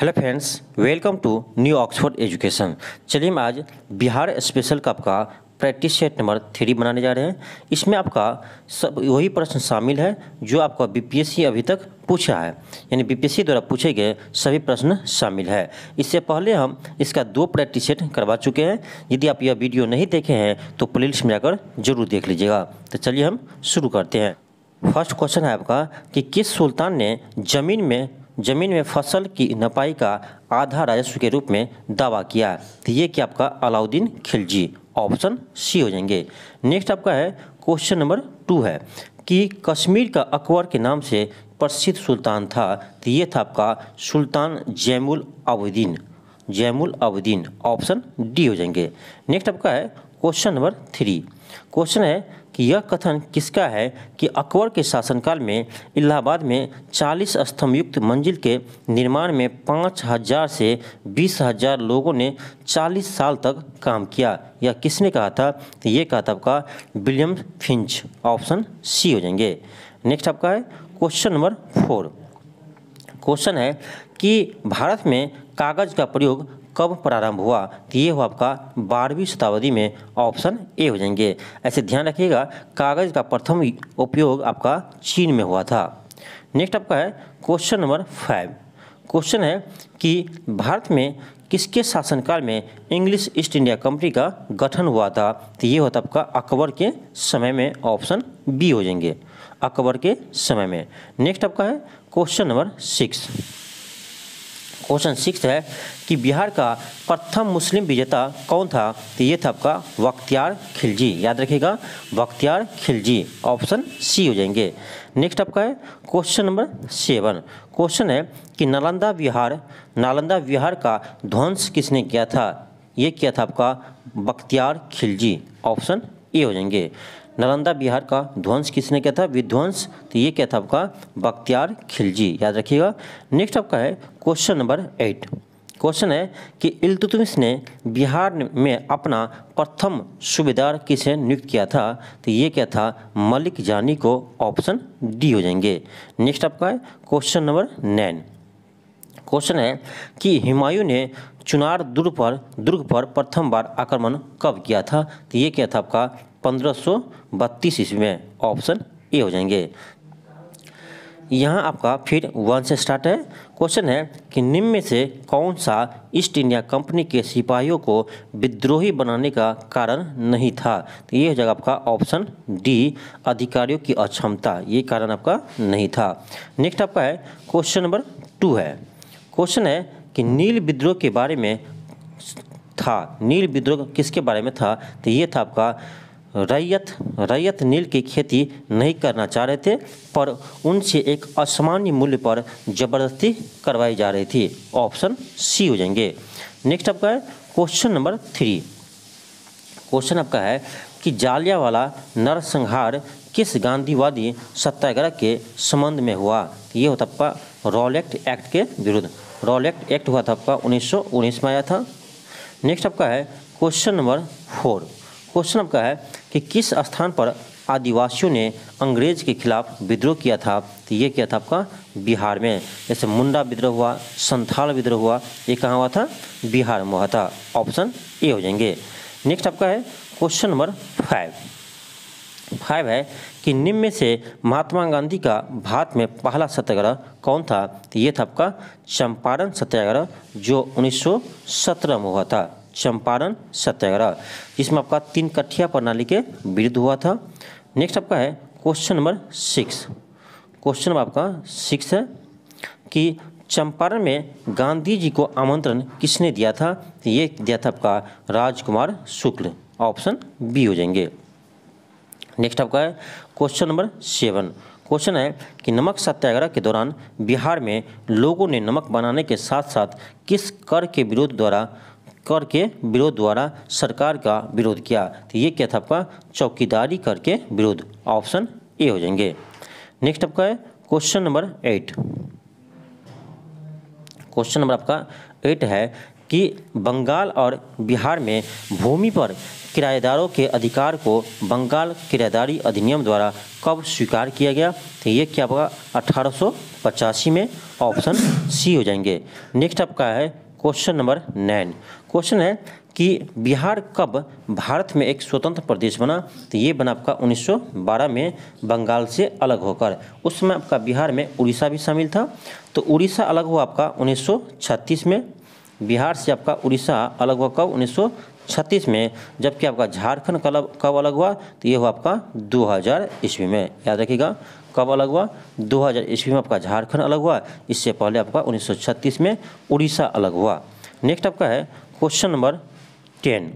hello friends welcome to new Oxford education चलिए हम आज बिहार स्पेशल कप का प्रैक्टिस सेट नंबर थ्री बनाने जा रहे हैं इसमें आपका सब वही प्रश्न शामिल है जो आपका बीपीएससी अभी तक पूछा है यानी बीपीएससी द्वारा पूछे गए सभी प्रश्न शामिल है इससे पहले हम इसका दो प्रैक्टिस सेट करवा चुके हैं यदि आप यह वीडियो नहीं देखे हैं तो प्ले में जाकर जरूर देख लीजिएगा तो चलिए हम शुरू करते हैं फर्स्ट क्वेश्चन है आपका कि किस सुल्तान ने जमीन में जमीन में फसल की नपाई का आधा राजस्व के रूप में दावा किया तो ये क्या आपका अलाउद्दीन खिलजी ऑप्शन सी हो जाएंगे नेक्स्ट आपका है क्वेश्चन नंबर टू है कि कश्मीर का अकबर के नाम से प्रसिद्ध सुल्तान था तो ये था आपका सुल्तान जैमुल अबुद्दीन जैमुल अबुद्दीन ऑप्शन डी हो जाएंगे नेक्स्ट आपका है क्वेश्चन नंबर थ्री क्वेश्चन है कि यह कथन किसका है कि अकबर के शासनकाल में इलाहाबाद में 40 युक्त मंजिल के निर्माण में पाँच हजार से बीस हजार लोगों ने 40 साल तक काम किया यह किसने कहा था तो ये कहा था आपका विलियम फिंच ऑप्शन सी हो जाएंगे नेक्स्ट आपका है क्वेश्चन नंबर फोर क्वेश्चन है कि भारत में कागज़ का प्रयोग कब प्रारंभ हुआ तो ये हो आपका बारहवीं शताब्दी में ऑप्शन ए हो जाएंगे ऐसे ध्यान रखिएगा कागज़ का प्रथम उपयोग आपका चीन में हुआ था नेक्स्ट आपका है क्वेश्चन नंबर फाइव क्वेश्चन है कि भारत में किसके शासनकाल में इंग्लिश ईस्ट इंडिया कंपनी का गठन हुआ था तो ये होता आपका अकबर के समय में ऑप्शन बी हो जाएंगे अकबर के समय में नेक्स्ट आपका है question number six question six है कि बिहार का प्रथम मुस्लिम विजेता कौन था तो ये था आपका वख्तियार खिलजी याद रखिएगा वख्तियार खिलजी ऑप्शन सी हो जाएंगे नेक्स्ट आपका है क्वेश्चन नंबर सेवन क्वेश्चन है कि नालंदा विहार नालंदा विहार का ध्वंस किसने किया था ये किया था आपका बख्तियार खिलजी ऑप्शन ए हो जाएंगे नालंदा बिहार का ध्वंस किसने किया था विध्वंस तो ये क्या था आपका बख्तियार खिलजी याद रखिएगा नेक्स्ट आपका है क्वेश्चन नंबर एट क्वेश्चन है कि इल्तुतमिश ने बिहार में अपना प्रथम सूबेदार किसे नियुक्त किया था तो ये क्या था मलिक जानी को ऑप्शन डी हो जाएंगे नेक्स्ट आपका है क्वेश्चन नंबर नाइन क्वेश्चन है कि हिमायू ने चुनार दुर्ग पर दुर्ग पर प्रथम बार आक्रमण कब किया था तो ये क्या था आपका पंद्रह सौ बत्तीस ईस्वी में ऑप्शन ए हो जाएंगे यहाँ आपका फिर वन से स्टार्ट है क्वेश्चन है कि निम्न में से कौन सा ईस्ट इंडिया कंपनी के सिपाहियों को विद्रोही बनाने का कारण नहीं था तो ये हो जाएगा आपका ऑप्शन डी अधिकारियों की अक्षमता ये कारण आपका नहीं था नेक्स्ट आपका है क्वेश्चन नंबर टू है क्वेश्चन है कि नील विद्रोह के बारे में था नील विद्रोह किसके बारे में था तो ये था आपका रैयत रैयत नील की खेती नहीं करना चाह रहे थे पर उनसे एक असामान्य मूल्य पर ज़बरदस्ती करवाई जा रही थी ऑप्शन सी हो जाएंगे नेक्स्ट आपका है क्वेश्चन नंबर थ्री क्वेश्चन आपका है कि जालियावाला नरसंहार किस गांधीवादी सत्याग्रह के संबंध में हुआ ये होता आपका रॉलेक्ट एक्ट के विरुद्ध रॉलेक्ट एक्ट हुआ था आपका उन्नीस में आया था नेक्स्ट आपका है क्वेश्चन नंबर फोर क्वेश्चन आपका है कि किस स्थान पर आदिवासियों ने अंग्रेज के खिलाफ विद्रोह किया था तो ये किया था आपका बिहार में जैसे मुंडा विद्रोह हुआ संथाल विद्रोह हुआ ये कहाँ हुआ था बिहार में हुआ था ऑप्शन ए हो जाएंगे नेक्स्ट आपका है क्वेश्चन नंबर फाइव फाइव है कि निम्न में से महात्मा गांधी का भारत में पहला सत्याग्रह कौन था तो ये था आपका चंपारण सत्याग्रह जो 1917 में हुआ था चंपारण सत्याग्रह जिसमें आपका तीन कठिया प्रणाली के विरुद्ध हुआ था नेक्स्ट आपका है question number six question number आपका सिक्स है कि चंपारण में गांधी जी को आमंत्रण किसने दिया था ये दिया था आपका राजकुमार शुक्ल ऑप्शन बी हो जाएंगे नेक्स्ट आपका है क्वेश्चन नंबर सेवन क्वेश्चन है कि नमक सत्याग्रह के दौरान बिहार में लोगों ने नमक बनाने के साथ साथ किस कर के विरोध द्वारा कर के विरोध द्वारा सरकार का विरोध किया तो ये क्या था आपका चौकीदारी करके विरोध ऑप्शन ए हो जाएंगे नेक्स्ट आपका है question number eight question number आपका एट है कि बंगाल और बिहार में भूमि पर किराएदारों के अधिकार को बंगाल किराएदारी अधिनियम द्वारा कब स्वीकार किया गया तो ये क्या होगा अठारह में ऑप्शन सी हो जाएंगे नेक्स्ट आपका है क्वेश्चन नंबर नाइन क्वेश्चन है कि बिहार कब भारत में एक स्वतंत्र प्रदेश बना तो ये बना आपका 1912 में बंगाल से अलग होकर उस समय आपका बिहार में उड़ीसा भी शामिल था तो उड़ीसा अलग हुआ आपका 1936 में बिहार से आपका उड़ीसा अलग हुआ कब 1936 में जबकि आपका झारखंड कब अलग हुआ तो ये हुआ आपका 2000 ईस्वी में याद रखिएगा कब अलग हुआ 2000 हज़ार ईस्वी में आपका झारखंड अलग हुआ इससे पहले आपका 1936 में उड़ीसा अलग हुआ नेक्स्ट आपका है question number ten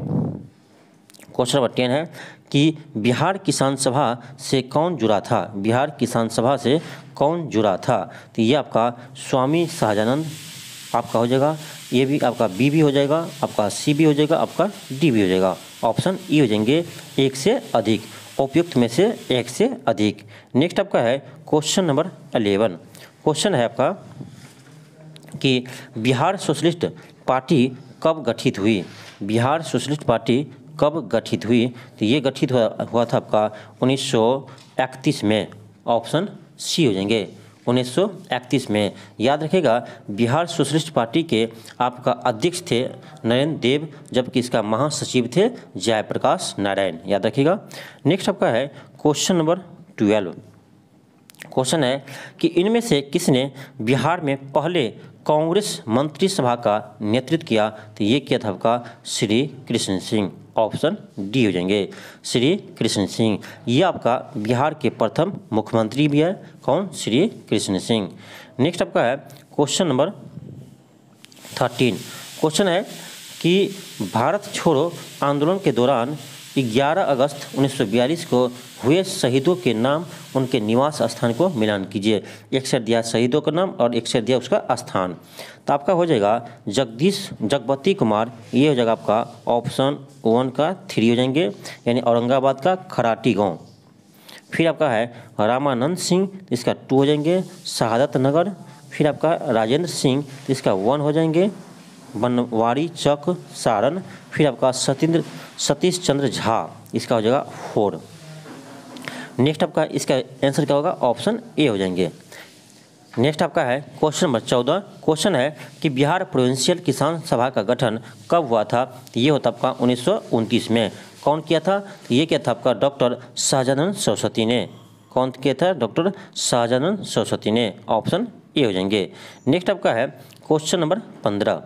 question number ten है कि बिहार किसान सभा से कौन जुड़ा था बिहार किसान सभा से कौन जुड़ा था तो ये आपका स्वामी शाहजानंद आपका हो जाएगा ये भी आपका बी भी हो जाएगा आपका सी भी हो जाएगा आपका डी भी हो जाएगा ऑप्शन ई हो जाएंगे एक से अधिक उपयुक्त में से एक से अधिक नेक्स्ट आपका है क्वेश्चन नंबर अलेवन क्वेश्चन है आपका कि बिहार सोशलिस्ट पार्टी कब गठित हुई बिहार सोशलिस्ट पार्टी कब गठित हुई तो ये गठित हुआ, हुआ था आपका 1931 में ऑप्शन सी हो जाएंगे 1931 में याद रखेगा बिहार सोशलिस्ट पार्टी के आपका अध्यक्ष थे नरेंद्र देव जबकि इसका महासचिव थे जयप्रकाश नारायण याद रखेगा नेक्स्ट आपका है क्वेश्चन नंबर ट्वेल्व क्वेश्चन है कि इनमें से किसने बिहार में पहले कांग्रेस मंत्री सभा का नेतृत्व किया तो ये किया था आपका श्री कृष्ण सिंह ऑप्शन डी हो जाएंगे श्री कृष्ण सिंह ये आपका बिहार के प्रथम मुख्यमंत्री भी है कौन श्री कृष्ण सिंह नेक्स्ट आपका है क्वेश्चन नंबर थर्टीन क्वेश्चन है कि भारत छोड़ो आंदोलन के दौरान 11 अगस्त 1942 को हुए शहीदों के नाम उनके निवास स्थान को मिलान कीजिए एक से दिया शहीदों का नाम और एक से दिया उसका स्थान तो आपका हो जाएगा जगदीश जगबती कुमार ये हो जाएगा आपका ऑप्शन वन का थ्री हो जाएंगे यानी औरंगाबाद का खराटी गाँव फिर आपका है रामानंद सिंह इसका टू हो जाएंगे शहादत नगर फिर आपका राजेंद्र सिंह इसका वन हो जाएंगे बनवारी चक सारण फिर आपका सतेंद्र सतीश चंद्र झा इसका हो जाएगा फोर नेक्स्ट आपका इसका आंसर क्या होगा ऑप्शन ए हो जाएंगे नेक्स्ट आपका है क्वेश्चन नंबर चौदह क्वेश्चन है कि बिहार प्रोविंशियल किसान सभा का गठन कब हुआ था ये होता आपका उन्नीस में कौन किया था ये किया था आपका डॉक्टर शाहजानंद सरस्वती ने कौन किया था डॉक्टर शाहजानंद सरस्वती ने ऑप्शन ए हो जाएंगे नेक्स्ट आपका है क्वेश्चन नंबर पंद्रह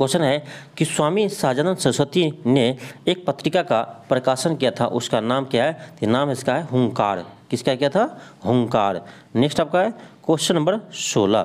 क्वेश्चन है कि स्वामी साजानंद सरस्वती ने एक पत्रिका का प्रकाशन किया था उसका नाम क्या है तो नाम इसका है हुंकार किसका क्या था हुंकार नेक्स्ट आपका है क्वेश्चन नंबर सोलह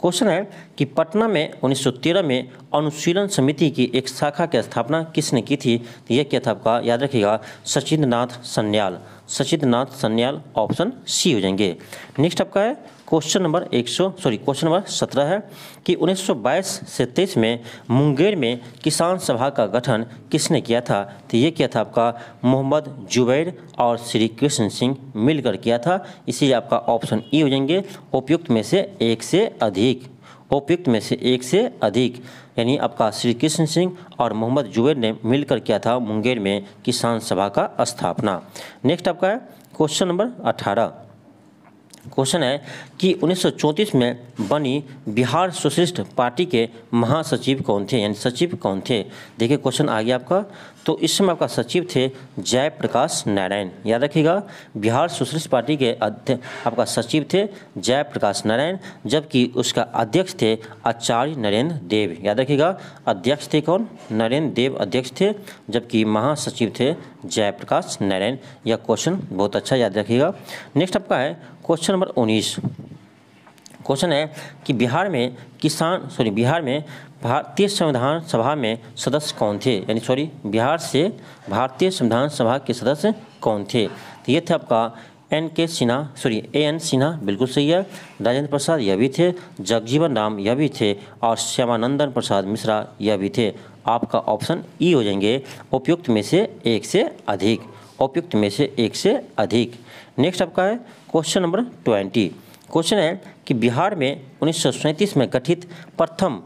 क्वेश्चन है कि पटना में 1913 में अनुशीलन समिति की एक शाखा की स्थापना किसने की थी तो यह क्या था आपका याद रखिएगा सचिंद्रनाथ सन्याल सचित नाथ सन्याल ऑप्शन सी हो जाएंगे नेक्स्ट आपका है question number 100 sorry question number 17 है कि 1922 से तेईस में मुंगेर में किसान सभा का गठन किसने किया था तो ये किया था आपका मोहम्मद जुबैर और श्री कृष्ण सिंह मिलकर किया था इसी आपका ऑप्शन ई e हो जाएंगे उपयुक्त में से एक से अधिक उपयुक्त में से एक से अधिक यानी आपका श्री कृष्ण सिंह और मोहम्मद जुबेर ने मिलकर किया था मुंगेर में किसान सभा का स्थापना नेक्स्ट आपका है क्वेश्चन नंबर अठारह क्वेश्चन है कि 1934 में बनी बिहार सोशलिस्ट पार्टी के महासचिव कौन थे यानी सचिव कौन थे देखिए क्वेश्चन आ गया आपका तो इस समय आपका सचिव थे जयप्रकाश नारायण याद रखिएगा बिहार सोशलिस्ट पार्टी के अध्यक्ष आपका सचिव थे जयप्रकाश नारायण जबकि उसका अध्यक्ष थे आचार्य नरेंद्र देव याद रखिएगा अध्यक्ष थे कौन नरेंद्र देव अध्यक्ष थे जबकि महासचिव थे जयप्रकाश नारायण यह क्वेश्चन बहुत अच्छा याद रखिएगा नेक्स्ट आपका है क्वेश्चन नंबर उन्नीस क्वेश्चन है कि बिहार में किसान सॉरी बिहार में भारतीय संविधान सभा में सदस्य कौन थे यानी सॉरी बिहार से भारतीय संविधान सभा के सदस्य कौन थे तो ये थे आपका N K Sinha sorry A N Sinha बिल्कुल सही है राजेंद्र प्रसाद यह भी थे जगजीवन राम यह भी थे और श्यामानंदन प्रसाद मिश्रा यह भी थे आपका ऑप्शन ई हो जाएंगे उपयुक्त में से एक से अधिक उपयुक्त में से एक से अधिक नेक्स्ट आपका है क्वेश्चन नंबर ट्वेंटी क्वेश्चन है कि बिहार में उन्नीस में गठित प्रथम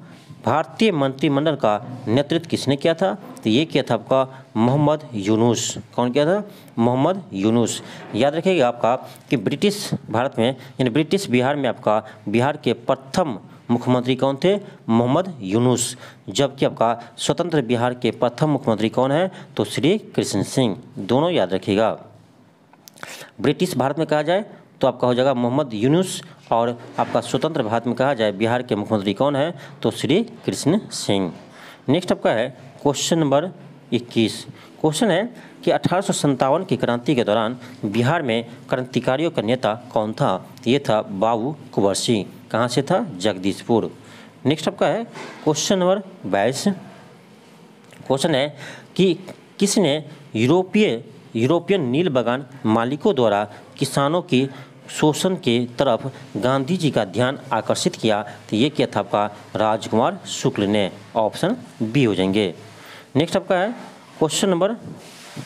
भारतीय मंत्रिमंडल का नेतृत्व किसने किया था तो ये किया था आपका मोहम्मद यूनुस कौन किया था मोहम्मद यूनुस याद रखिएगा आपका कि ब्रिटिश भारत में यानी ब्रिटिश बिहार में आपका बिहार के प्रथम मुख्यमंत्री कौन थे मोहम्मद यूनुस जबकि आपका स्वतंत्र बिहार के प्रथम मुख्यमंत्री कौन है तो श्री कृष्ण सिंह दोनों याद रखिएगा ब्रिटिश भारत में कहा जाए तो आपका हो जाएगा मोहम्मद यूनुस और आपका स्वतंत्र भारत में कहा जाए बिहार के मुख्यमंत्री कौन है तो श्री कृष्ण सिंह नेक्स्ट आपका है क्वेश्चन नंबर इक्कीस क्वेश्चन है कि अठारह की क्रांति के दौरान बिहार में क्रांतिकारियों का नेता कौन था ये था बाबू कुंवर सिंह कहाँ से था जगदीशपुर नेक्स्ट आपका है क्वेश्चन नंबर बाईस क्वेश्चन है कि किसने यूरोपीय यूरोपियन नील बगान मालिकों द्वारा किसानों की शोषण के तरफ गांधी जी का ध्यान आकर्षित किया तो ये किया था आपका राजकुमार शुक्ल ने ऑप्शन बी हो जाएंगे नेक्स्ट आपका है क्वेश्चन नंबर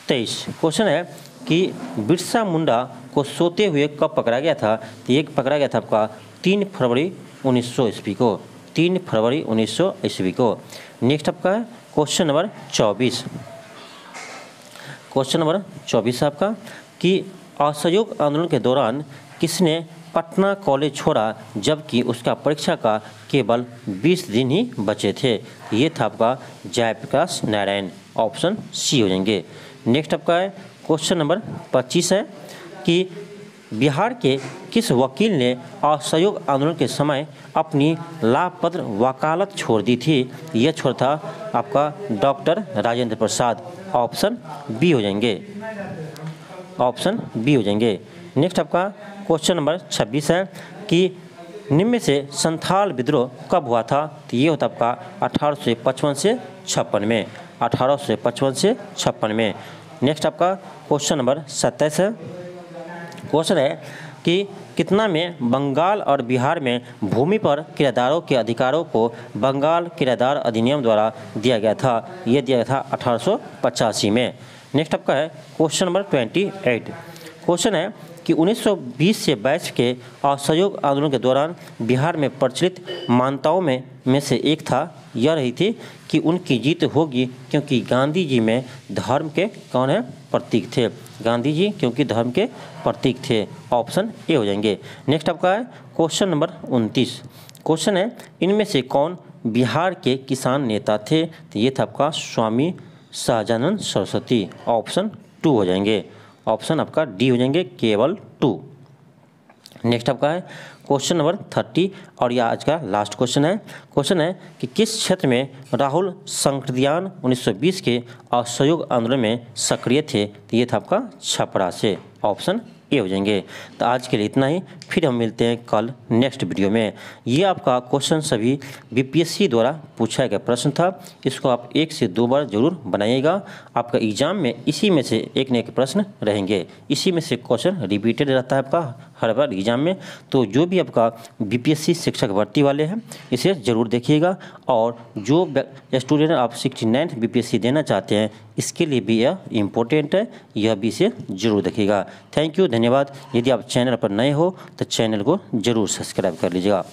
तेईस क्वेश्चन है कि बिरसा मुंडा को सोते हुए कब पकड़ा गया था तो ये पकड़ा गया था आपका तीन फरवरी उन्नीस सौ ईस्वी को तीन फरवरी उन्नीस सौ ईस्वी को नेक्स्ट आपका है क्वेश्चन नंबर चौबीस क्वेश्चन नंबर चौबीस आपका कि असहयोग आंदोलन के दौरान किसने पटना कॉलेज छोड़ा जबकि उसका परीक्षा का केवल 20 दिन ही बचे थे ये था आपका जयप्रकाश नारायण ऑप्शन सी हो जाएंगे नेक्स्ट आपका है क्वेश्चन नंबर 25 है कि बिहार के किस वकील ने असहयोग आंदोलन के समय अपनी लाभपत्र वकालत छोड़ दी थी यह छोड़ था आपका doctor Rajendra Prasad option B हो जाएंगे ऑप्शन बी हो जाएंगे नेक्स्ट आपका क्वेश्चन नंबर 26 है कि निम्न से संथाल विद्रोह कब हुआ था तो ये होता आपका अठारह से छप्पन में अठारह से छप्पन में नेक्स्ट आपका क्वेश्चन नंबर सत्ताईस है क्वेश्चन है कि कितना में बंगाल और बिहार में भूमि पर किरदारों के अधिकारों को बंगाल किरादार अधिनियम द्वारा दिया गया था यह दिया गया था अठारह में नेक्स्ट आपका है question number twenty eight question है कि 1920 से 22 के असहयोग आंदोलन के दौरान बिहार में प्रचलित मान्यताओं में में से एक था यह रही थी कि उनकी जीत होगी क्योंकि गांधी जी में धर्म के कौन है प्रतीक थे गांधी जी क्योंकि धर्म के प्रतीक थे ऑप्शन ए हो जाएंगे नेक्स्ट आपका है क्वेश्चन नंबर उनतीस क्वेश्चन है इनमें से कौन बिहार के किसान नेता थे तो ये था आपका स्वामी शाहजानंद सरस्वती ऑप्शन टू हो जाएंगे ऑप्शन आपका डी हो जाएंगे केबल टू नेक्स्ट आपका है क्वेश्चन नंबर थर्टी और यह आज का लास्ट क्वेश्चन है क्वेश्चन है कि किस क्षेत्र में राहुल संक्रद्यान 1920 के असहयोग आंदोलन में सक्रिय थे तो ये था आपका छपरा से ऑप्शन ए हो जाएंगे तो आज के लिए इतना ही फिर हम मिलते हैं कल नेक्स्ट वीडियो में ये आपका क्वेश्चन सभी बीपीएससी द्वारा पूछा गया प्रश्न था इसको आप एक से दो बार जरूर बनाइएगा आपका एग्जाम में इसी में से एक न एक प्रश्न रहेंगे इसी में से क्वेश्चन रिपीटेड रहता है आपका हर बार एग्जाम में तो जो भी आपका बीपीएससी शिक्षक भर्ती वाले हैं इसे ज़रूर देखिएगा और जो स्टूडेंट आप सिक्सटी नाइन्थ बी देना चाहते हैं इसके लिए भी यह इम्पोर्टेंट है यह भी इसे जरूर देखिएगा थैंक यू धन्यवाद यदि आप चैनल पर नए हो तो चैनल को ज़रूर सब्सक्राइब कर लीजिएगा